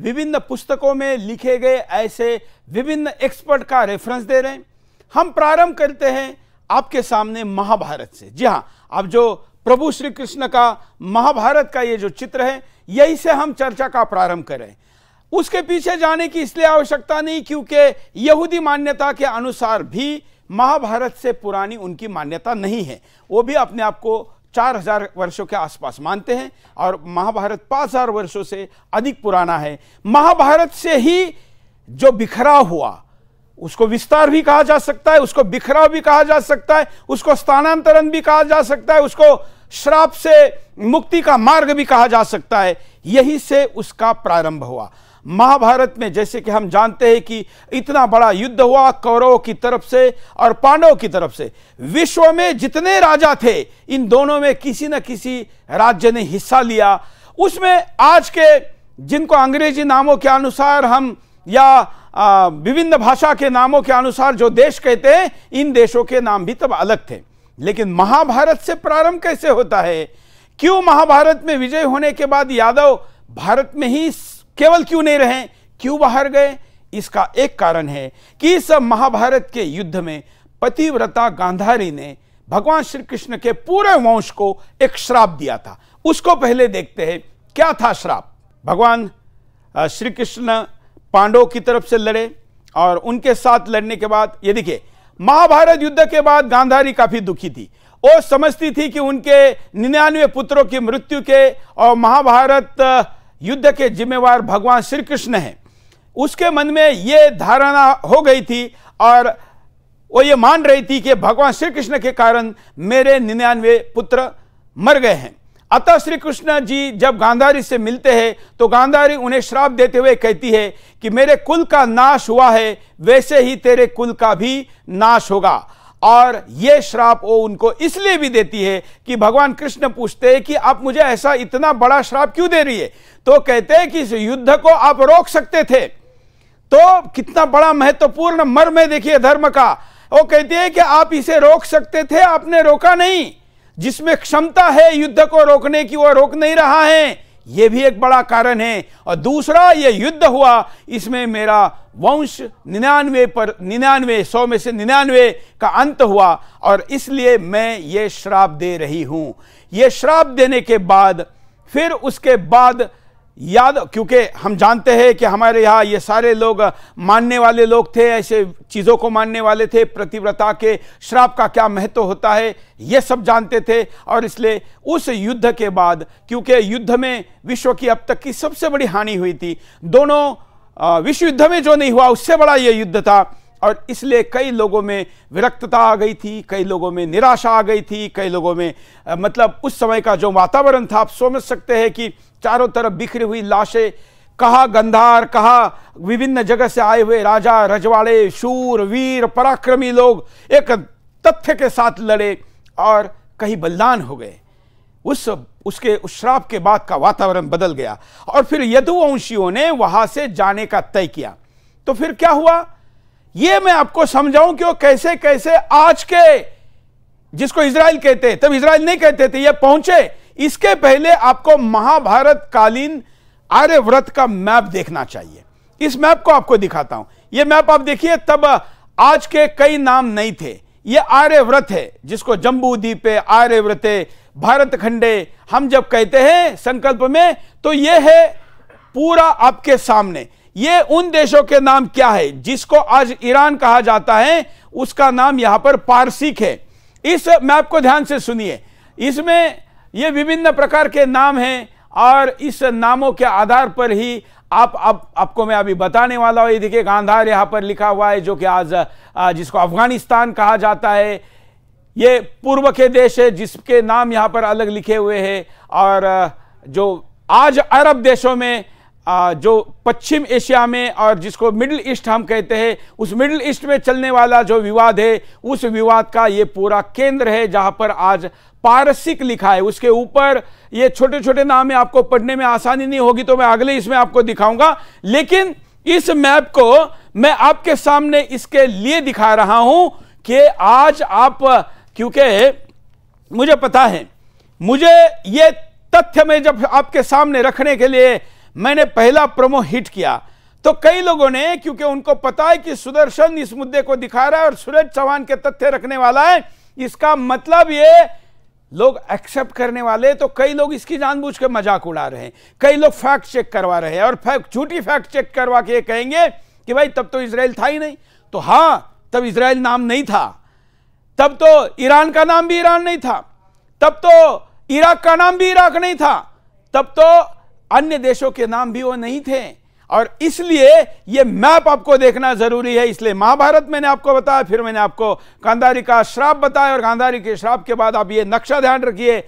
विभिन्न पुस्तकों में लिखे गए ऐसे विभिन्न एक्सपर्ट का रेफरेंस दे रहे हैं हम प्रारंभ करते हैं आपके सामने महाभारत से जी हाँ अब जो प्रभु श्री कृष्ण का महाभारत का ये जो चित्र है यही से हम चर्चा का प्रारंभ करें उसके पीछे जाने की इसलिए आवश्यकता नहीं क्योंकि यहूदी मान्यता के अनुसार भी महाभारत से पुरानी उनकी मान्यता नहीं है वो भी अपने आप को चार हजार वर्षों के आसपास मानते हैं और महाभारत पांच हजार वर्षों से अधिक पुराना है महाभारत से ही जो बिखराव हुआ उसको विस्तार भी कहा जा सकता है उसको बिखराव भी कहा जा सकता है उसको स्थानांतरण भी कहा जा सकता है उसको श्राप से मुक्ति का मार्ग भी कहा जा सकता है यही से उसका प्रारंभ हुआ महाभारत में जैसे कि हम जानते हैं कि इतना बड़ा युद्ध हुआ कौरवों की तरफ से और पांडवों की तरफ से विश्व में जितने राजा थे इन दोनों में किसी न किसी राज्य ने हिस्सा लिया उसमें आज के जिनको अंग्रेजी नामों के अनुसार हम या विभिन्न भाषा के नामों के अनुसार जो देश कहते हैं इन देशों के नाम भी तब अलग थे लेकिन महाभारत से प्रारंभ कैसे होता है क्यों महाभारत में विजय होने के बाद यादव भारत में ही केवल क्यों नहीं रहे क्यों बाहर गए इसका एक कारण है कि इस महाभारत के युद्ध में पतिव्रता गांधारी ने भगवान श्री कृष्ण के पूरे वंश को एक श्राप दिया था उसको पहले देखते हैं क्या था श्राप भगवान श्री कृष्ण पांडव की तरफ से लड़े और उनके साथ लड़ने के बाद ये देखिए महाभारत युद्ध के बाद गांधारी काफी दुखी थी वो समझती थी कि उनके निन्यानवे पुत्रों की मृत्यु के और महाभारत युद्ध के जिम्मेवार भगवान श्री कृष्ण हैं उसके मन में ये धारणा हो गई थी और वो ये मान रही थी कि भगवान श्री कृष्ण के कारण मेरे निन्यानवे पुत्र मर गए हैं अतः श्री कृष्ण जी जब गांधारी से मिलते हैं तो गांधारी उन्हें श्राप देते हुए कहती है कि मेरे कुल का नाश हुआ है वैसे ही तेरे कुल का भी नाश होगा और ये श्राप वो उनको इसलिए भी देती है कि भगवान कृष्ण पूछते हैं कि आप मुझे ऐसा इतना बड़ा श्राप क्यों दे रही है तो कहते हैं कि इस युद्ध को आप रोक सकते थे तो कितना बड़ा महत्वपूर्ण मर्म है देखिए धर्म का वो कहती है कि आप इसे रोक सकते थे आपने रोका नहीं जिसमें क्षमता है युद्ध को रोकने की वो रोक नहीं रहा है यह भी एक बड़ा कारण है और दूसरा यह युद्ध हुआ इसमें मेरा वंश निन्यानवे पर निन्यानवे सौ में से निन्यानवे का अंत हुआ और इसलिए मैं ये श्राप दे रही हूं यह श्राप देने के बाद फिर उसके बाद याद क्योंकि हम जानते हैं कि हमारे यहाँ ये सारे लोग मानने वाले लोग थे ऐसे चीज़ों को मानने वाले थे प्रतिव्रता के श्राप का क्या महत्व होता है ये सब जानते थे और इसलिए उस युद्ध के बाद क्योंकि युद्ध में विश्व की अब तक की सबसे बड़ी हानि हुई थी दोनों विश्व युद्ध में जो नहीं हुआ उससे बड़ा ये युद्ध था और इसलिए कई लोगों में विरक्तता आ गई थी कई लोगों में निराशा आ गई थी कई लोगों में आ, मतलब उस समय का जो वातावरण था आप समझ सकते हैं कि चारों तरफ बिखरी हुई लाशें कहा गंधार कहा विभिन्न जगह से आए हुए राजा रजवाड़े शूर वीर पराक्रमी लोग एक तथ्य के साथ लड़े और कहीं बलिदान हो गए उस उसके उस श्राप के बाद का वातावरण बदल गया और फिर यदुवंशियों ने वहां से जाने का तय किया तो फिर क्या हुआ यह मैं आपको समझाऊं कि वो कैसे कैसे आज के जिसको इसराइल कहते तब इसराइल नहीं कहते थे ये पहुंचे इसके पहले आपको महाभारत कालीन आर्यव्रत का मैप देखना चाहिए इस मैप को आपको दिखाता हूं यह मैप आप देखिए तब आज के कई नाम नहीं थे ये आर्यव्रत है जिसको जम्बू द्वीप आर्यव्रत भारत खंडे हम जब कहते हैं संकल्प में तो यह है पूरा आपके सामने ये उन देशों के नाम क्या है जिसको आज ईरान कहा जाता है उसका नाम यहां पर पारसिक है इस मैप को ध्यान से सुनिए इसमें ये विभिन्न प्रकार के नाम हैं और इस नामों के आधार पर ही आप आप आपको मैं अभी बताने वाला हूँ ये देखिए गांधार यहाँ पर लिखा हुआ है जो कि आज जिसको अफगानिस्तान कहा जाता है ये पूर्व के देश है जिसके नाम यहाँ पर अलग लिखे हुए हैं और जो आज अरब देशों में जो पश्चिम एशिया में और जिसको मिडिल ईस्ट हम कहते हैं उस मिडिल ईस्ट में चलने वाला जो विवाद है उस विवाद का ये पूरा केंद्र है जहां पर आज पारसिक लिखा है उसके ऊपर ये छोटे छोटे नाम है आपको पढ़ने में आसानी नहीं होगी तो मैं अगले इसमें आपको दिखाऊंगा लेकिन इस मैप को मैं आपके सामने इसके लिए दिखा रहा हूं कि आज आप क्योंकि मुझे पता है मुझे ये तथ्य में जब आपके सामने रखने के लिए मैंने पहला प्रोमो हिट किया तो कई लोगों ने क्योंकि उनको पता है कि सुदर्शन इस मुद्दे को दिखा रहा है और सूरज चौहान के तथ्य रखने वाला है इसका मतलब ये लोग एक्सेप्ट करने वाले तो कई लोग इसकी जानबूझ के मजाक उड़ा रहे हैं कई लोग फैक्ट चेक करवा रहे हैं और फैक्ट झूठी फैक्ट चेक करवा के कहेंगे कि भाई तब तो इसराइल था ही नहीं तो हां तब इसराइल नाम नहीं था तब तो ईरान का नाम भी ईरान नहीं था तब तो इराक का नाम भी इराक नहीं था तब तो अन्य देशों के नाम भी वो नहीं थे और इसलिए ये मैप आपको देखना जरूरी है इसलिए महाभारत मैंने आपको बताया फिर मैंने आपको गांधारी का श्राप बताया और गांधारी के श्राप के बाद आप ये नक्शा ध्यान रखिए